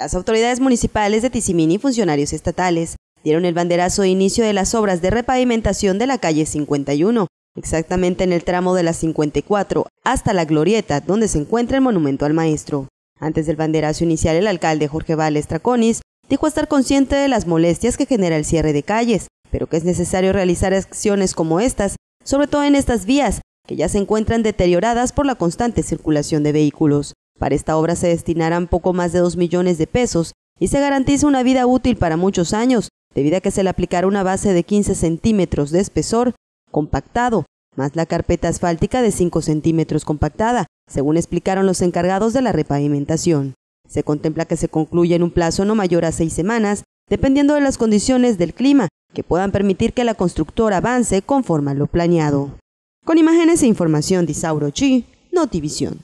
Las autoridades municipales de Tizimín y funcionarios estatales dieron el banderazo de inicio de las obras de repavimentación de la calle 51, exactamente en el tramo de la 54 hasta la glorieta donde se encuentra el monumento al maestro. Antes del banderazo inicial, el alcalde Jorge Valles Traconis dijo estar consciente de las molestias que genera el cierre de calles, pero que es necesario realizar acciones como estas, sobre todo en estas vías, que ya se encuentran deterioradas por la constante circulación de vehículos. Para esta obra se destinarán poco más de 2 millones de pesos y se garantiza una vida útil para muchos años, debido a que se le aplicará una base de 15 centímetros de espesor compactado, más la carpeta asfáltica de 5 centímetros compactada, según explicaron los encargados de la repavimentación. Se contempla que se concluya en un plazo no mayor a seis semanas, dependiendo de las condiciones del clima, que puedan permitir que la constructora avance conforme a lo planeado. Con imágenes e información de Isauro Chi, Notivisión.